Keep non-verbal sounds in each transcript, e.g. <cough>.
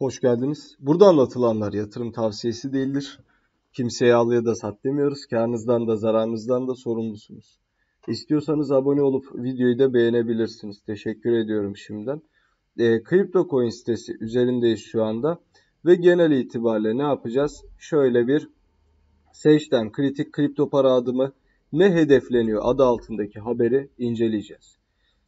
Hoş geldiniz. Burada anlatılanlar yatırım tavsiyesi değildir. Kimseye al ya da sat demiyoruz. Kârınızdan da zararınızdan da sorumlusunuz. İstiyorsanız abone olup videoyu da beğenebilirsiniz. Teşekkür ediyorum şimdiden. E, Crypto Coin sitesi üzerindeyiz şu anda. Ve genel itibariyle ne yapacağız? Şöyle bir seçten kritik kripto para adımı ne hedefleniyor adı altındaki haberi inceleyeceğiz.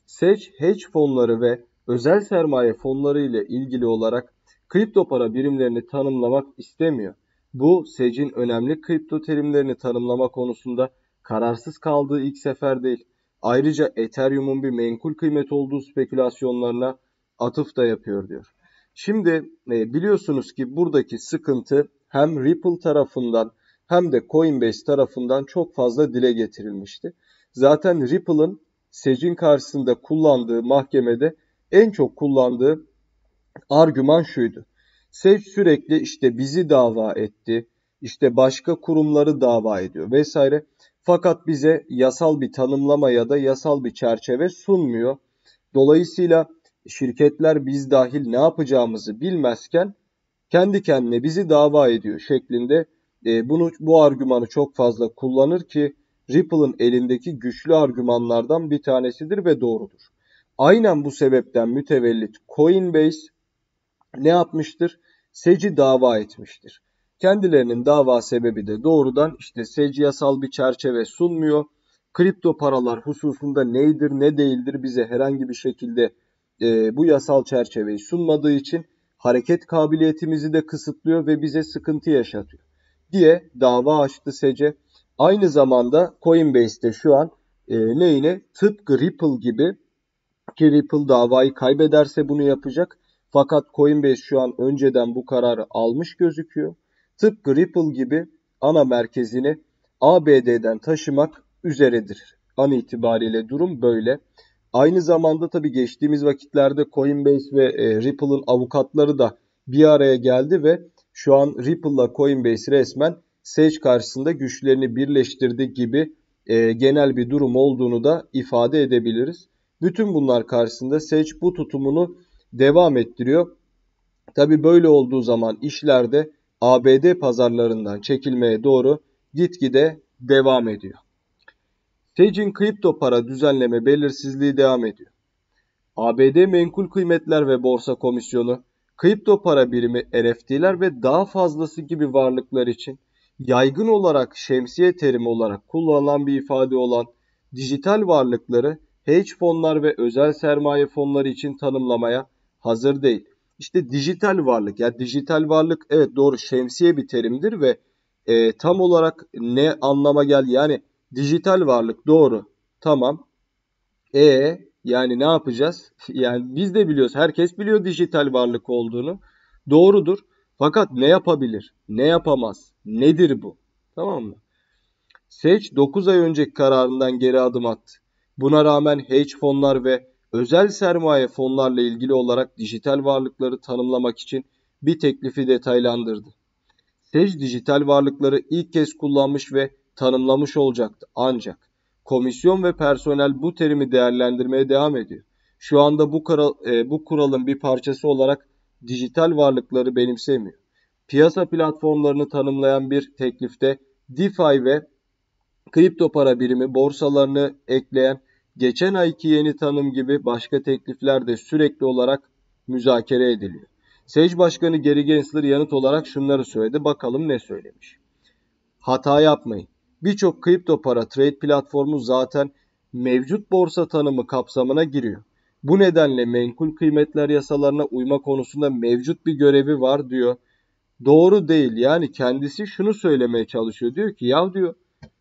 Seç hedge fonları ve özel sermaye fonları ile ilgili olarak kripto para birimlerini tanımlamak istemiyor. Bu SEC'in önemli kripto terimlerini tanımlama konusunda kararsız kaldığı ilk sefer değil. Ayrıca Ethereum'un bir menkul kıymet olduğu spekülasyonlarına atıf da yapıyor diyor. Şimdi e, biliyorsunuz ki buradaki sıkıntı hem Ripple tarafından hem de Coinbase tarafından çok fazla dile getirilmişti. Zaten Ripple'ın SEC'in karşısında kullandığı mahkemede en çok kullandığı Argüman şuydu. SEC sürekli işte bizi dava etti, işte başka kurumları dava ediyor vesaire. Fakat bize yasal bir tanımlama ya da yasal bir çerçeve sunmuyor. Dolayısıyla şirketler biz dahil ne yapacağımızı bilmezken kendi kendine bizi dava ediyor şeklinde e, bunu bu argümanı çok fazla kullanır ki Ripple'ın elindeki güçlü argümanlardan bir tanesidir ve doğrudur. Aynen bu sebepten mütevellit Coinbase ne yapmıştır? Seci dava etmiştir. Kendilerinin dava sebebi de doğrudan işte seci yasal bir çerçeve sunmuyor. Kripto paralar hususunda neydir ne değildir bize herhangi bir şekilde e, bu yasal çerçeveyi sunmadığı için hareket kabiliyetimizi de kısıtlıyor ve bize sıkıntı yaşatıyor diye dava açtı SEC'e. Aynı zamanda Coinbase'de şu an e, neyine tıpkı Ripple gibi ki Ripple davayı kaybederse bunu yapacak fakat Coinbase şu an önceden bu kararı almış gözüküyor. Tıpkı Ripple gibi ana merkezini ABD'den taşımak üzeredir. An itibariyle durum böyle. Aynı zamanda tabi geçtiğimiz vakitlerde Coinbase ve e, Ripple'ın avukatları da bir araya geldi ve şu an Ripple'la Coinbase resmen Sage karşısında güçlerini birleştirdi gibi e, genel bir durum olduğunu da ifade edebiliriz. Bütün bunlar karşısında Sage bu tutumunu devam ettiriyor. Tabi böyle olduğu zaman işlerde ABD pazarlarından çekilmeye doğru gitgide devam ediyor. Fed'in kripto para düzenleme belirsizliği devam ediyor. ABD Menkul Kıymetler ve Borsa Komisyonu kripto para birimi RFT'ler ve daha fazlası gibi varlıklar için yaygın olarak şemsiye terimi olarak kullanılan bir ifade olan dijital varlıkları hedge fonlar ve özel sermaye fonları için tanımlamaya hazır değil. İşte dijital varlık. Ya yani dijital varlık evet doğru şemsiye bir terimdir ve e, tam olarak ne anlama gel Yani dijital varlık doğru. Tamam. E yani ne yapacağız? <laughs> Yani biz de biliyoruz. Herkes biliyor dijital varlık olduğunu. Doğrudur. Fakat ne yapabilir? Ne yapamaz? Nedir bu? Tamam mı? Seç 9 ay önceki kararından geri adım attı. Buna rağmen hedge fonlar ve özel sermaye fonlarla ilgili olarak dijital varlıkları tanımlamak için bir teklifi detaylandırdı. SEC dijital varlıkları ilk kez kullanmış ve tanımlamış olacaktı ancak komisyon ve personel bu terimi değerlendirmeye devam ediyor. Şu anda bu, kural, e, bu kuralın bir parçası olarak dijital varlıkları benimsemiyor. Piyasa platformlarını tanımlayan bir teklifte DeFi ve kripto para birimi borsalarını ekleyen Geçen ayki yeni tanım gibi başka teklifler de sürekli olarak müzakere ediliyor. Sej Başkanı Gary Gensler yanıt olarak şunları söyledi. Bakalım ne söylemiş. Hata yapmayın. Birçok kripto para trade platformu zaten mevcut borsa tanımı kapsamına giriyor. Bu nedenle menkul kıymetler yasalarına uyma konusunda mevcut bir görevi var diyor. Doğru değil yani kendisi şunu söylemeye çalışıyor. Diyor ki ya diyor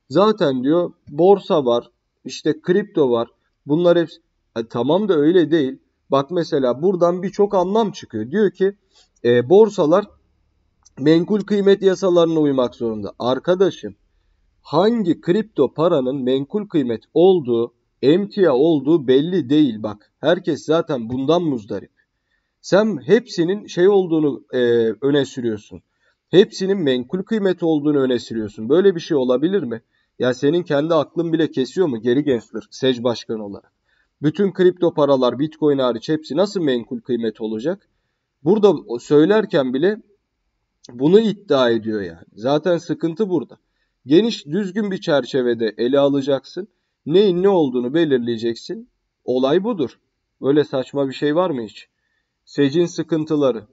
zaten diyor borsa var işte kripto var. Bunlar hep e, tamam da öyle değil. Bak mesela buradan birçok anlam çıkıyor. Diyor ki e, borsalar menkul kıymet yasalarına uymak zorunda. Arkadaşım hangi kripto paranın menkul kıymet olduğu, emtia olduğu belli değil. Bak herkes zaten bundan muzdarip. Sen hepsinin şey olduğunu e, öne sürüyorsun. Hepsinin menkul kıymet olduğunu öne sürüyorsun. Böyle bir şey olabilir mi? Ya senin kendi aklın bile kesiyor mu geri Gensler, SEC başkanı olarak? Bütün kripto paralar, bitcoin hariç hepsi nasıl menkul kıymet olacak? Burada söylerken bile bunu iddia ediyor yani. Zaten sıkıntı burada. Geniş, düzgün bir çerçevede ele alacaksın. Neyin ne olduğunu belirleyeceksin. Olay budur. Böyle saçma bir şey var mı hiç? SEC'in sıkıntıları.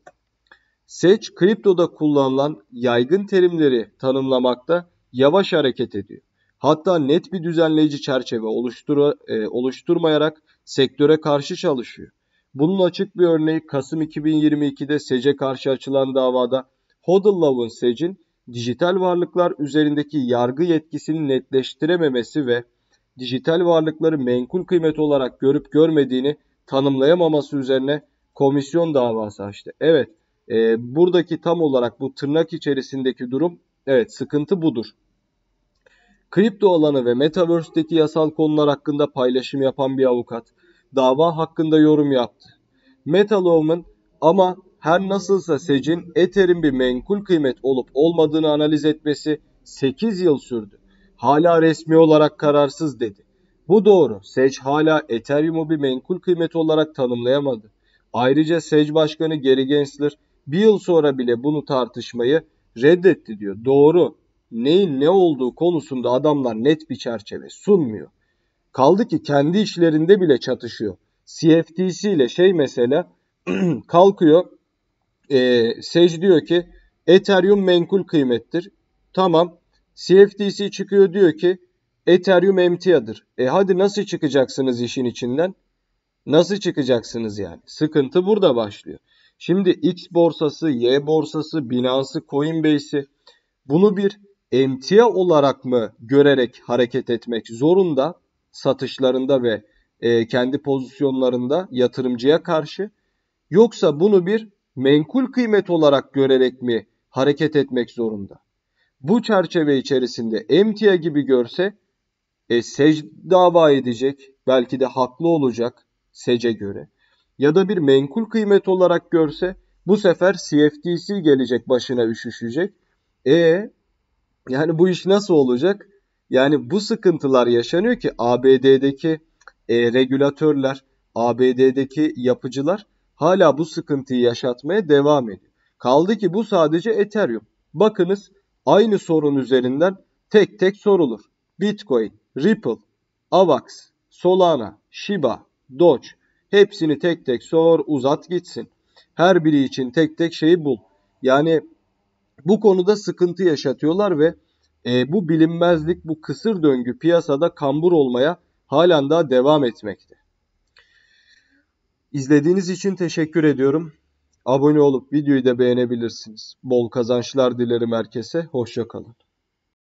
SEC kriptoda kullanılan yaygın terimleri tanımlamakta yavaş hareket ediyor. Hatta net bir düzenleyici çerçeve oluştura, e, oluşturmayarak sektöre karşı çalışıyor. Bunun açık bir örneği Kasım 2022'de SEC'e karşı açılan davada Hodl'lav'ın SEC'in dijital varlıklar üzerindeki yargı yetkisini netleştirememesi ve dijital varlıkları menkul kıymet olarak görüp görmediğini tanımlayamaması üzerine komisyon davası açtı. Evet, e, buradaki tam olarak bu tırnak içerisindeki durum, evet sıkıntı budur kripto alanı ve Metaverse'deki yasal konular hakkında paylaşım yapan bir avukat dava hakkında yorum yaptı. Metaloman ama her nasılsa SEC'in Ether'in bir menkul kıymet olup olmadığını analiz etmesi 8 yıl sürdü. Hala resmi olarak kararsız dedi. Bu doğru. SEC hala Ethereum'u bir menkul kıymet olarak tanımlayamadı. Ayrıca SEC Başkanı Gary Gensler bir yıl sonra bile bunu tartışmayı reddetti diyor. Doğru neyin ne olduğu konusunda adamlar net bir çerçeve sunmuyor. Kaldı ki kendi işlerinde bile çatışıyor. CFTC ile şey mesela <clears throat> kalkıyor e, Sej diyor ki Ethereum menkul kıymettir. Tamam CFTC çıkıyor diyor ki Ethereum emtiadır. E hadi nasıl çıkacaksınız işin içinden? Nasıl çıkacaksınız yani? Sıkıntı burada başlıyor. Şimdi X borsası, Y borsası, Binance, Coinbase'i bunu bir emtia olarak mı görerek hareket etmek zorunda satışlarında ve e, kendi pozisyonlarında yatırımcıya karşı yoksa bunu bir menkul kıymet olarak görerek mi hareket etmek zorunda? Bu çerçeve içerisinde emtia gibi görse e, sec dava edecek, belki de haklı olacak sece göre. Ya da bir menkul kıymet olarak görse bu sefer CFTC gelecek başına üşüşecek. E yani bu iş nasıl olacak? Yani bu sıkıntılar yaşanıyor ki ABD'deki e, regülatörler, ABD'deki yapıcılar hala bu sıkıntıyı yaşatmaya devam ediyor. Kaldı ki bu sadece Ethereum. Bakınız aynı sorun üzerinden tek tek sorulur. Bitcoin, Ripple, Avax, Solana, Shiba, Doge hepsini tek tek sor uzat gitsin. Her biri için tek tek şeyi bul. Yani bu konuda sıkıntı yaşatıyorlar ve e, bu bilinmezlik, bu kısır döngü piyasada kambur olmaya halen daha devam etmekte. İzlediğiniz için teşekkür ediyorum. Abone olup videoyu da beğenebilirsiniz. Bol kazançlar dilerim herkese. Hoşçakalın.